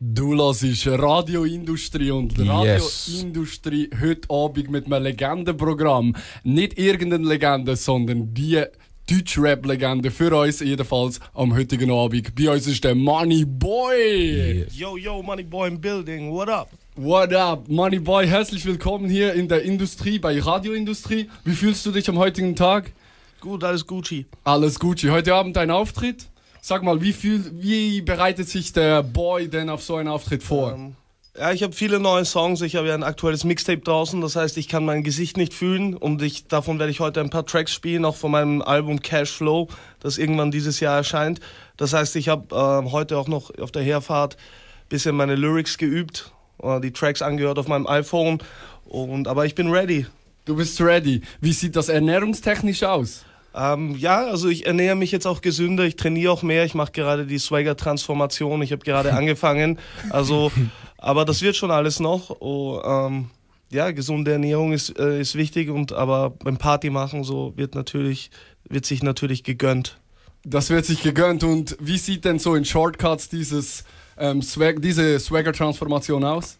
Du hörst Radioindustrie und Radioindustrie yes. heute Abend mit einem Legendenprogramm. Nicht irgendeine Legende, sondern die Deutschrap-Legende für uns jedenfalls am heutigen Abend. Bei uns ist der Money Boy. Yes. Yo, yo, Money Boy im Building, what up? What up, Money Boy? Herzlich willkommen hier in der Industrie, bei Radioindustrie. Wie fühlst du dich am heutigen Tag? Gut, alles Gucci. Alles Gucci. Heute Abend dein Auftritt? Sag mal, wie, viel, wie bereitet sich der Boy denn auf so einen Auftritt vor? Ähm, ja, ich habe viele neue Songs. Ich habe ja ein aktuelles Mixtape draußen. Das heißt, ich kann mein Gesicht nicht fühlen. Und ich, davon werde ich heute ein paar Tracks spielen, auch von meinem Album Cashflow, das irgendwann dieses Jahr erscheint. Das heißt, ich habe äh, heute auch noch auf der Herfahrt ein bisschen meine Lyrics geübt, äh, die Tracks angehört auf meinem iPhone. Und, aber ich bin ready. Du bist ready. Wie sieht das ernährungstechnisch aus? Ähm, ja, also ich ernähre mich jetzt auch gesünder, ich trainiere auch mehr, ich mache gerade die Swagger-Transformation, ich habe gerade angefangen. Also, aber das wird schon alles noch. Oh, ähm, ja, gesunde Ernährung ist, äh, ist wichtig und aber beim Party machen so wird natürlich, wird sich natürlich gegönnt. Das wird sich gegönnt und wie sieht denn so in Shortcuts dieses, ähm, Swag, diese Swagger-Transformation aus?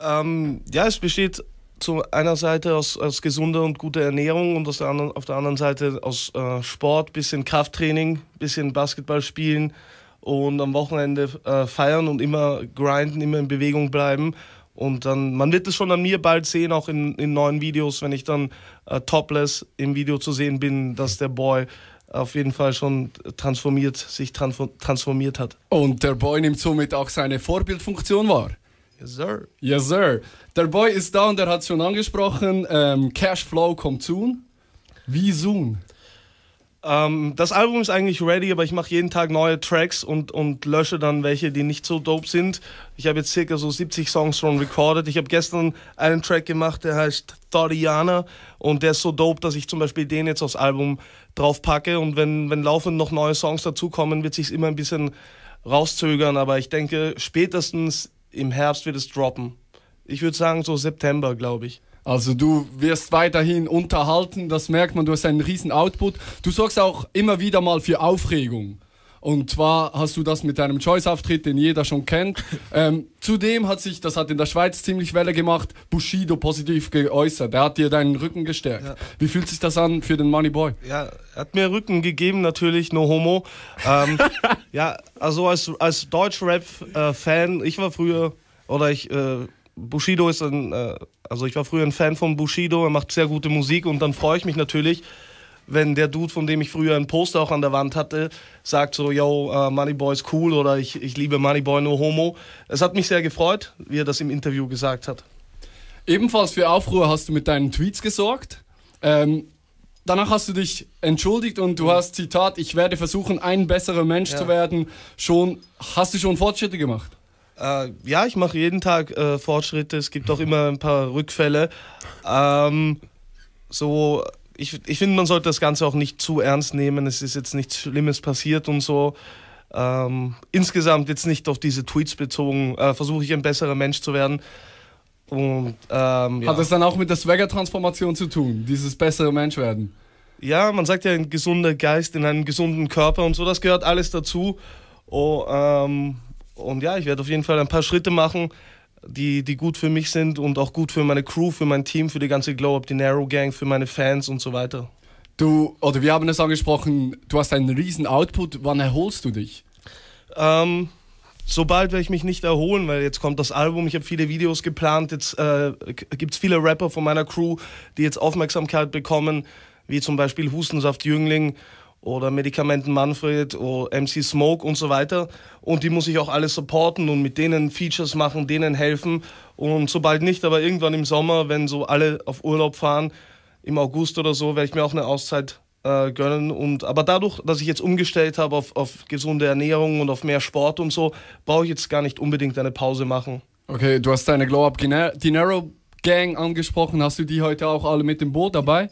Ähm, ja, es besteht zu einer Seite aus, aus gesunder und guter Ernährung und aus der anderen, auf der anderen Seite aus äh, Sport, bisschen Krafttraining, bisschen Basketball spielen und am Wochenende äh, feiern und immer grinden, immer in Bewegung bleiben. Und dann, man wird es schon an mir bald sehen, auch in, in neuen Videos, wenn ich dann äh, topless im Video zu sehen bin, dass der Boy auf jeden Fall schon transformiert, sich transformiert hat. Und der Boy nimmt somit auch seine Vorbildfunktion wahr. Yes, sir. Yes, sir. Der Boy ist da und der hat es schon angesprochen. Ähm, Cashflow kommt soon. Wie soon? Ähm, das Album ist eigentlich ready, aber ich mache jeden Tag neue Tracks und, und lösche dann welche, die nicht so dope sind. Ich habe jetzt circa so 70 Songs schon recorded. Ich habe gestern einen Track gemacht, der heißt Thoriana und der ist so dope, dass ich zum Beispiel den jetzt aufs Album drauf packe und wenn, wenn laufend noch neue Songs dazukommen, wird sich immer ein bisschen rauszögern, aber ich denke, spätestens im Herbst wird es droppen. Ich würde sagen so September, glaube ich. Also du wirst weiterhin unterhalten, das merkt man, du hast einen riesen Output. Du sorgst auch immer wieder mal für Aufregung. Und zwar hast du das mit deinem Choice-Auftritt, den jeder schon kennt. ähm, zudem hat sich, das hat in der Schweiz ziemlich Welle gemacht, Bushido positiv geäußert. Er hat dir deinen Rücken gestärkt. Ja. Wie fühlt sich das an für den Money Boy? Ja, er hat mir Rücken gegeben, natürlich, no homo. Ähm, ja, also als, als Deutsch-Rap-Fan, ich war früher, oder ich. Äh, Bushido ist ein, äh, also ich war früher ein Fan von Bushido, er macht sehr gute Musik und dann freue ich mich natürlich, wenn der Dude, von dem ich früher ein Poster auch an der Wand hatte, sagt so, yo, uh, Moneyboy ist cool oder ich, ich liebe Moneyboy, no homo. Es hat mich sehr gefreut, wie er das im Interview gesagt hat. Ebenfalls für Aufruhr hast du mit deinen Tweets gesorgt. Ähm, danach hast du dich entschuldigt und du mhm. hast, Zitat, ich werde versuchen, ein besserer Mensch ja. zu werden. Schon, hast du schon Fortschritte gemacht? Äh, ja, ich mache jeden Tag äh, Fortschritte. Es gibt auch immer ein paar Rückfälle. Ähm, so ich, ich finde, man sollte das Ganze auch nicht zu ernst nehmen. Es ist jetzt nichts Schlimmes passiert und so. Ähm, insgesamt jetzt nicht auf diese Tweets bezogen, äh, versuche ich ein besserer Mensch zu werden. Und, ähm, ja. Hat das dann auch mit der Swagger-Transformation zu tun, dieses bessere Mensch werden? Ja, man sagt ja ein gesunder Geist in einem gesunden Körper und so, das gehört alles dazu. Oh, ähm, und ja, ich werde auf jeden Fall ein paar Schritte machen, die, die gut für mich sind und auch gut für meine Crew, für mein Team, für die ganze Glow Up, die Narrow Gang, für meine Fans und so weiter. Du, oder wir haben es angesprochen, du hast einen riesen Output. Wann erholst du dich? Ähm, sobald werde ich mich nicht erholen, weil jetzt kommt das Album, ich habe viele Videos geplant, jetzt äh, gibt es viele Rapper von meiner Crew, die jetzt Aufmerksamkeit bekommen, wie zum Beispiel Hustensaft Jüngling oder Medikamenten Manfred oder MC Smoke und so weiter. Und die muss ich auch alle supporten und mit denen Features machen, denen helfen. Und sobald nicht, aber irgendwann im Sommer, wenn so alle auf Urlaub fahren, im August oder so, werde ich mir auch eine Auszeit äh, gönnen. Und, aber dadurch, dass ich jetzt umgestellt habe auf, auf gesunde Ernährung und auf mehr Sport und so, brauche ich jetzt gar nicht unbedingt eine Pause machen. Okay, du hast deine Glow Up Dinero Gang angesprochen. Hast du die heute auch alle mit dem Boot dabei?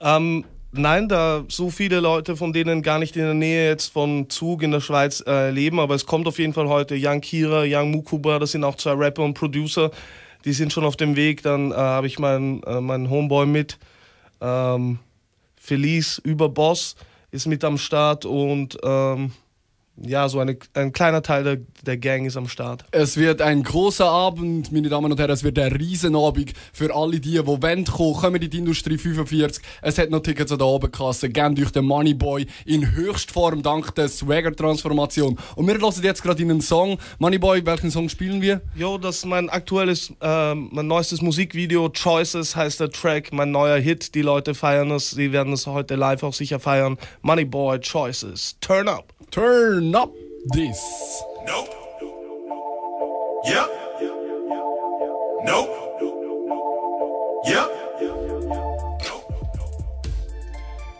Ähm, Nein, da so viele Leute von denen gar nicht in der Nähe jetzt von Zug in der Schweiz äh, leben, aber es kommt auf jeden Fall heute Young Kira, Young Mukuba, das sind auch zwei Rapper und Producer, die sind schon auf dem Weg. Dann äh, habe ich meinen äh, mein Homeboy mit, ähm, Felice über Boss ist mit am Start und ähm, ja, so eine, ein kleiner Teil der, der Gang ist am Start. Es wird ein großer Abend, meine Damen und Herren. Es wird ein Riesenabend für alle die, die wollen kommen. in die Industrie 45. Es hat noch Tickets an der Abendkasse. Gebt euch den Moneyboy in Höchstform dank der Swagger-Transformation. Und wir lassen jetzt gerade einen Song. Moneyboy, welchen Song spielen wir? Jo, das ist mein aktuelles, äh, mein neuestes Musikvideo. Choices heißt der Track. Mein neuer Hit. Die Leute feiern es. Sie werden es heute live auch sicher feiern. Moneyboy, Choices. Turn up. Turn not this. Nope. Yep. Nope. Yep.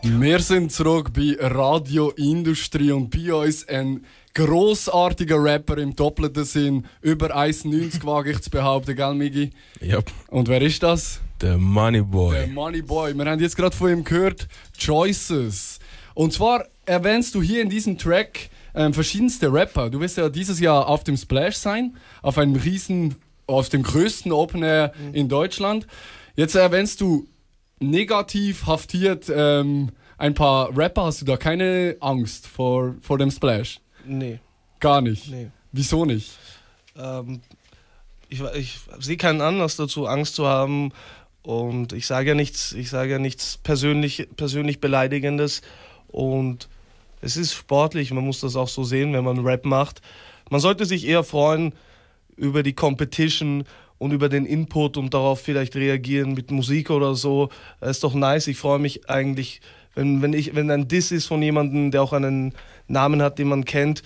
Wir sind zurück bei Radio Industrie und bei uns ein großartiger Rapper im doppelten Sinn. Über 1,90 wage ich zu behaupten, gell, Migi? Ja. Yep. Und wer ist das? Der Money Boy. Der Money Boy. Wir haben jetzt gerade von ihm gehört, Choices. Und zwar erwähnst du hier in diesem Track ähm, verschiedenste Rapper. Du wirst ja dieses Jahr auf dem Splash sein, auf einem riesen, auf dem größten Open Air mhm. in Deutschland. Jetzt erwähnst du negativ haftiert ähm, ein paar Rapper. Hast du da keine Angst vor, vor dem Splash? Nee. Gar nicht? Nee. Wieso nicht? Ähm, ich, ich sehe keinen Anlass dazu, Angst zu haben. Und ich sage ja nichts, ich sage ja nichts persönlich, persönlich Beleidigendes. Und es ist sportlich, man muss das auch so sehen, wenn man Rap macht. Man sollte sich eher freuen über die Competition und über den Input und darauf vielleicht reagieren mit Musik oder so. Das ist doch nice. Ich freue mich eigentlich, wenn, wenn, ich, wenn ein Diss ist von jemandem, der auch einen Namen hat, den man kennt,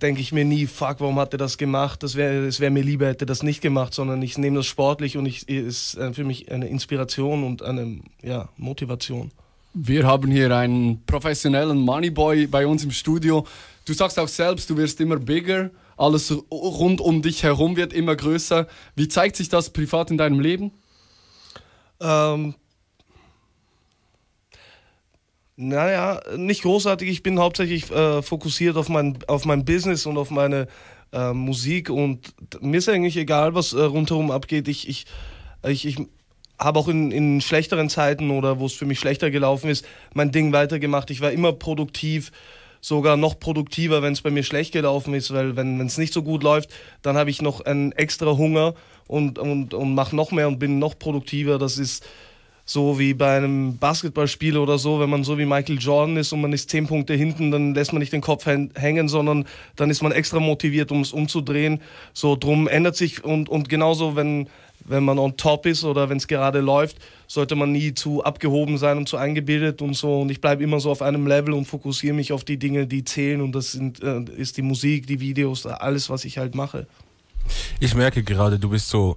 denke ich mir nie, fuck, warum hat er das gemacht? Das wäre mir lieber, hätte das nicht gemacht, sondern ich nehme das sportlich und es ist äh, für mich eine Inspiration und eine ja, Motivation. Wir haben hier einen professionellen Moneyboy bei uns im Studio. Du sagst auch selbst, du wirst immer bigger, alles rund um dich herum wird immer größer. Wie zeigt sich das privat in deinem Leben? Ähm, naja, nicht großartig. Ich bin hauptsächlich äh, fokussiert auf mein, auf mein Business und auf meine äh, Musik und mir ist eigentlich egal, was äh, rundherum abgeht. Ich, ich, ich, ich habe auch in, in schlechteren Zeiten oder wo es für mich schlechter gelaufen ist, mein Ding weitergemacht. Ich war immer produktiv sogar noch produktiver, wenn es bei mir schlecht gelaufen ist, weil wenn es nicht so gut läuft, dann habe ich noch einen extra Hunger und, und, und mache noch mehr und bin noch produktiver. Das ist so wie bei einem Basketballspiel oder so, wenn man so wie Michael Jordan ist und man ist zehn Punkte hinten, dann lässt man nicht den Kopf hängen, sondern dann ist man extra motiviert, um es umzudrehen. So drum ändert sich und, und genauso, wenn, wenn man on top ist oder wenn es gerade läuft, sollte man nie zu abgehoben sein und zu eingebildet und so. Und ich bleibe immer so auf einem Level und fokussiere mich auf die Dinge, die zählen. Und das sind, äh, ist die Musik, die Videos, alles, was ich halt mache. Ich merke gerade, du bist so.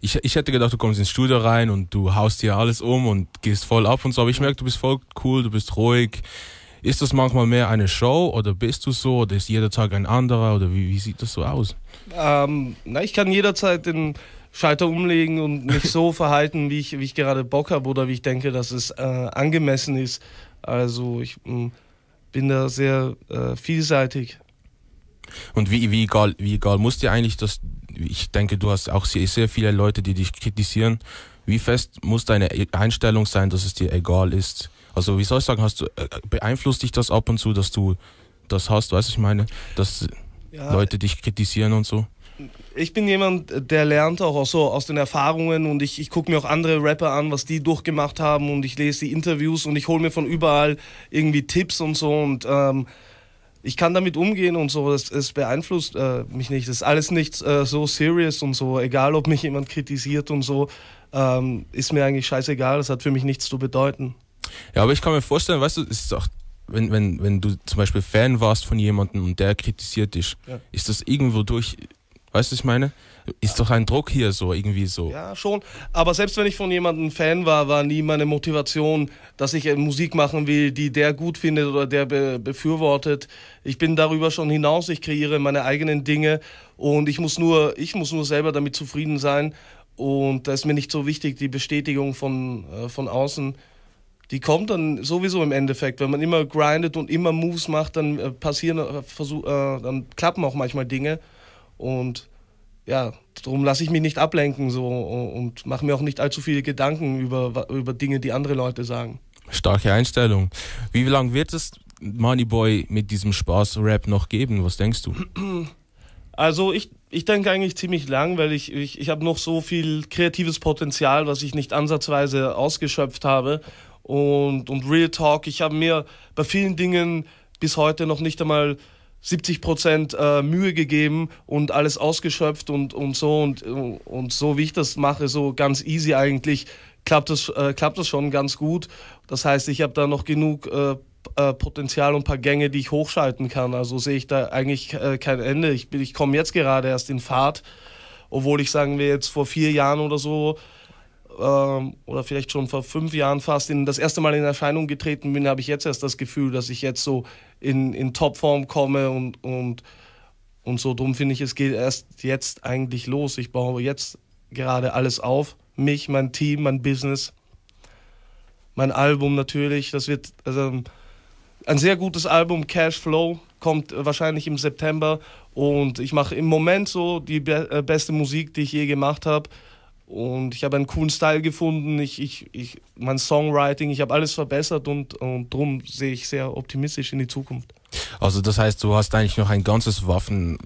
Ich, ich hätte gedacht, du kommst ins Studio rein und du haust hier alles um und gehst voll ab und so. Aber ich merke, du bist voll cool, du bist ruhig. Ist das manchmal mehr eine Show oder bist du so oder ist jeder Tag ein anderer oder wie, wie sieht das so aus? Ähm, na, ich kann jederzeit in Schalter umlegen und mich so verhalten, wie ich, wie ich gerade Bock habe oder wie ich denke, dass es äh, angemessen ist. Also ich mh, mm, bin da sehr äh, vielseitig. Und wie, wie, egal, wie egal muss dir eigentlich das, ich denke, du hast auch sehr, sehr viele Leute, die dich kritisieren. Wie fest muss deine Einstellung sein, dass es dir egal ist? Also wie soll ich sagen, hast du, äh, äh, beeinflusst dich das ab und zu, dass du das hast, weißt du, ich meine, dass ja, Leute dich kritisieren und so? ich bin jemand, der lernt auch so aus den Erfahrungen und ich, ich gucke mir auch andere Rapper an, was die durchgemacht haben und ich lese die Interviews und ich hole mir von überall irgendwie Tipps und so und ähm, ich kann damit umgehen und so. Es, es beeinflusst äh, mich nicht. Es ist alles nicht äh, so serious und so. Egal, ob mich jemand kritisiert und so, ähm, ist mir eigentlich scheißegal. Das hat für mich nichts zu bedeuten. Ja, aber ich kann mir vorstellen, weißt du, es ist auch wenn, wenn, wenn du zum Beispiel Fan warst von jemandem und der kritisiert dich, ja. ist das irgendwo durch Weißt du, ich meine? Ist doch ein Druck hier so, irgendwie so. Ja, schon. Aber selbst wenn ich von jemandem Fan war, war nie meine Motivation, dass ich äh, Musik machen will, die der gut findet oder der be befürwortet. Ich bin darüber schon hinaus, ich kreiere meine eigenen Dinge und ich muss nur, ich muss nur selber damit zufrieden sein. Und da ist mir nicht so wichtig, die Bestätigung von, äh, von außen. Die kommt dann sowieso im Endeffekt. Wenn man immer grindet und immer Moves macht, dann äh, passieren, äh, versuch, äh, dann klappen auch manchmal Dinge. Und ja, darum lasse ich mich nicht ablenken so und mache mir auch nicht allzu viele Gedanken über, über Dinge, die andere Leute sagen. Starke Einstellung. Wie lange wird es Moneyboy mit diesem Spaß-Rap noch geben? Was denkst du? Also ich, ich denke eigentlich ziemlich lang, weil ich, ich, ich habe noch so viel kreatives Potenzial, was ich nicht ansatzweise ausgeschöpft habe. Und, und Real Talk, ich habe mir bei vielen Dingen bis heute noch nicht einmal 70 Prozent äh, Mühe gegeben und alles ausgeschöpft und, und so und, und so, wie ich das mache, so ganz easy eigentlich, klappt das, äh, klappt das schon ganz gut. Das heißt, ich habe da noch genug äh, äh Potenzial und ein paar Gänge, die ich hochschalten kann. Also sehe ich da eigentlich äh, kein Ende. Ich, ich komme jetzt gerade erst in Fahrt, obwohl ich, sagen wir, jetzt vor vier Jahren oder so ähm, oder vielleicht schon vor fünf Jahren fast in, das erste Mal in Erscheinung getreten bin, habe ich jetzt erst das Gefühl, dass ich jetzt so in, in Topform komme und, und, und so drum finde ich, es geht erst jetzt eigentlich los. Ich baue jetzt gerade alles auf. Mich, mein Team, mein Business, mein Album natürlich. Das wird also ein sehr gutes Album, Cashflow, kommt äh, wahrscheinlich im September. Und ich mache im Moment so die be äh, beste Musik, die ich je gemacht habe. Und ich habe einen coolen Style gefunden, ich, ich, ich, mein Songwriting, ich habe alles verbessert und, und darum sehe ich sehr optimistisch in die Zukunft. Also das heißt, du hast eigentlich noch ein ganzes Waffen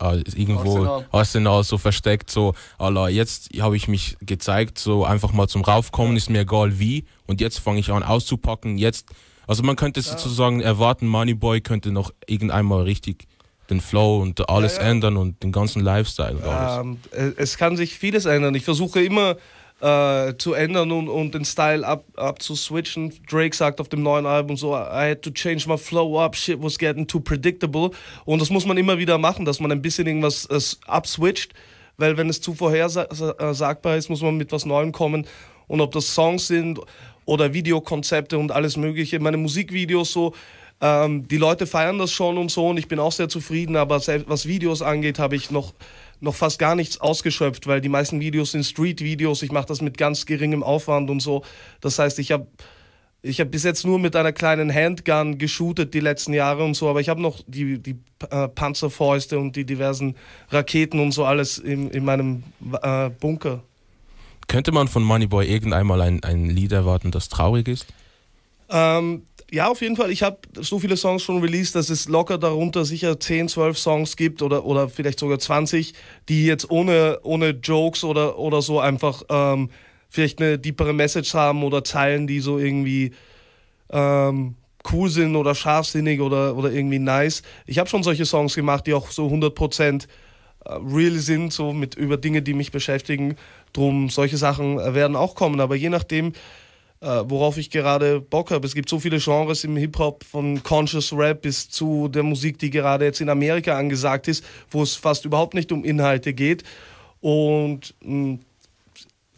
äh, irgendwo Arsenal. Arsenal so versteckt, so Allah, jetzt habe ich mich gezeigt, so einfach mal zum Raufkommen, ist mir egal wie und jetzt fange ich an auszupacken, jetzt, also man könnte ja. sozusagen erwarten, Moneyboy könnte noch irgendeinmal richtig den Flow und alles ja, ja. ändern und den ganzen Lifestyle und alles? Ähm, äh, es kann sich vieles ändern. Ich versuche immer äh, zu ändern und, und den Style ab, abzuswitchen. Drake sagt auf dem neuen Album so, I had to change my flow up, shit was getting too predictable. Und das muss man immer wieder machen, dass man ein bisschen irgendwas äh, abswitcht, weil wenn es zu vorhersagbar äh, ist, muss man mit was Neuem kommen. Und ob das Songs sind oder Videokonzepte und alles Mögliche. Meine Musikvideos so, ähm, die Leute feiern das schon und so und ich bin auch sehr zufrieden, aber selbst was Videos angeht, habe ich noch, noch fast gar nichts ausgeschöpft, weil die meisten Videos sind Street-Videos. Ich mache das mit ganz geringem Aufwand und so. Das heißt, ich habe ich habe bis jetzt nur mit einer kleinen Handgun geshootet die letzten Jahre und so, aber ich habe noch die, die äh, Panzerfäuste und die diversen Raketen und so alles in, in meinem äh, Bunker. Könnte man von Moneyboy irgendeinmal ein, ein Lied erwarten, das traurig ist? Ähm, ja, auf jeden Fall. Ich habe so viele Songs schon released, dass es locker darunter sicher 10, 12 Songs gibt oder, oder vielleicht sogar 20, die jetzt ohne, ohne Jokes oder, oder so einfach ähm, vielleicht eine deepere Message haben oder Zeilen, die so irgendwie ähm, cool sind oder scharfsinnig oder, oder irgendwie nice. Ich habe schon solche Songs gemacht, die auch so 100% äh, real sind, so mit über Dinge, die mich beschäftigen. Drum, solche Sachen äh, werden auch kommen. Aber je nachdem, äh, worauf ich gerade Bock habe. Es gibt so viele Genres im Hip-Hop, von Conscious Rap bis zu der Musik, die gerade jetzt in Amerika angesagt ist, wo es fast überhaupt nicht um Inhalte geht. Und mh, hm,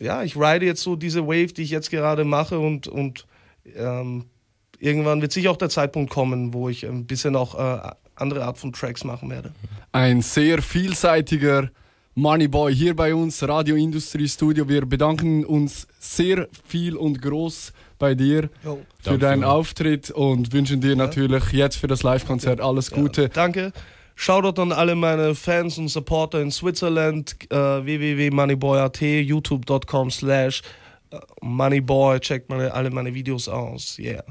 ja, ich ride jetzt so diese Wave, die ich jetzt gerade mache und, und ähm, irgendwann wird sicher auch der Zeitpunkt kommen, wo ich ein bisschen auch äh, andere Art von Tracks machen werde. Ein sehr vielseitiger Moneyboy hier bei uns, Radio Industry Studio. Wir bedanken uns sehr viel und groß bei dir jo. für Danke. deinen Auftritt und wünschen dir ja. natürlich jetzt für das Live-Konzert alles Gute. Ja. Danke. Shoutout an alle meine Fans und Supporter in Switzerland, uh, www.moneyboy.at, youtube.com slash äh, moneyboy. Checkt meine, alle meine Videos aus. Yeah.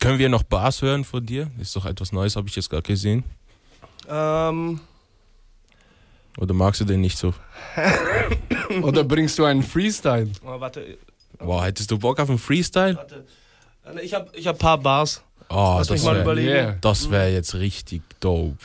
Können wir noch Bars hören von dir? Ist doch etwas Neues, habe ich jetzt gerade gesehen. Ähm... Um oder magst du den nicht so? Oder bringst du einen Freestyle? Oh, warte. Wow, hättest du Bock auf einen Freestyle? Warte. Ich äh, habe ich hab ein paar Bars. Oh, Lass das wäre yeah. Das wär jetzt richtig dope.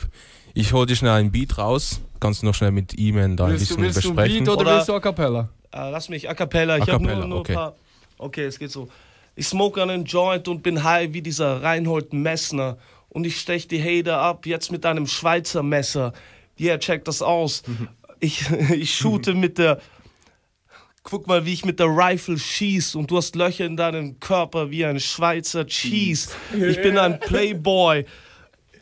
Ich hol dir schnell einen Beat raus. Kannst du noch schnell mit ihm da ein bisschen du, willst besprechen. Willst du Beat oder, oder willst du A Cappella? Äh, lass mich, A Cappella. Ich habe nur, nur okay. ein paar... Okay, es geht so. Ich smoke einen Joint und bin high wie dieser Reinhold Messner. Und ich stech die Hater ab, jetzt mit einem Schweizer Messer yeah, check das aus. Mhm. Ich, ich shoote mhm. mit der, guck mal, wie ich mit der Rifle schieß und du hast Löcher in deinem Körper wie ein Schweizer Cheese. Ich bin ein Playboy.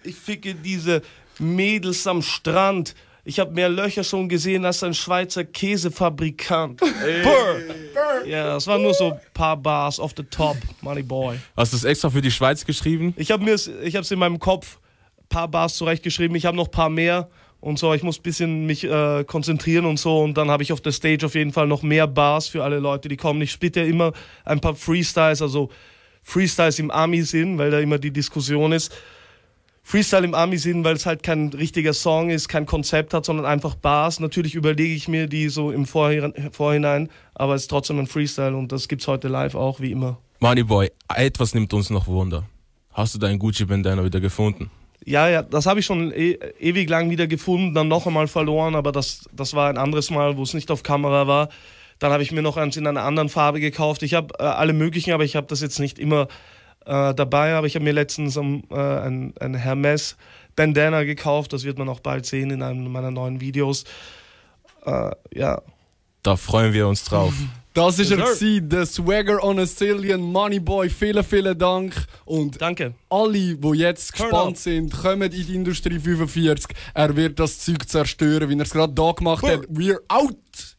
Ich ficke diese Mädels am Strand. Ich habe mehr Löcher schon gesehen als ein Schweizer Käsefabrikant. Hey. Burr. Ja, das waren nur so ein paar Bars off the top, Money Boy. Hast du es extra für die Schweiz geschrieben? Ich habe es in meinem Kopf ein paar Bars zurechtgeschrieben. Ich habe noch ein paar mehr und so. Ich muss ein bisschen mich äh, konzentrieren und so. Und dann habe ich auf der Stage auf jeden Fall noch mehr Bars für alle Leute, die kommen. Ich spiele ja immer ein paar Freestyles, also Freestyles im Army-Sinn, weil da immer die Diskussion ist. Freestyle im Army-Sinn, weil es halt kein richtiger Song ist, kein Konzept hat, sondern einfach Bars. Natürlich überlege ich mir die so im Vorhinein, aber es ist trotzdem ein Freestyle und das gibt's heute live auch, wie immer. Moneyboy, etwas nimmt uns noch Wunder. Hast du deinen Gucci-Bandana wieder gefunden? Ja, ja, das habe ich schon e ewig lang wieder gefunden, dann noch einmal verloren, aber das, das war ein anderes Mal, wo es nicht auf Kamera war. Dann habe ich mir noch eins in einer anderen Farbe gekauft. Ich habe äh, alle möglichen, aber ich habe das jetzt nicht immer äh, dabei. Aber ich habe mir letztens um, äh, ein, ein Hermes Bandana gekauft. Das wird man auch bald sehen in einem meiner neuen Videos. Äh, ja. Da freuen wir uns drauf. Das ist yes, er, der Swagger on a Zillion Money Boy. Vielen, vielen Dank. Und Danke. alle, die jetzt Turn gespannt up. sind, kommen in die Industrie 45. Er wird das Zeug zerstören, wie er es gerade da gemacht Burr. hat. We're out!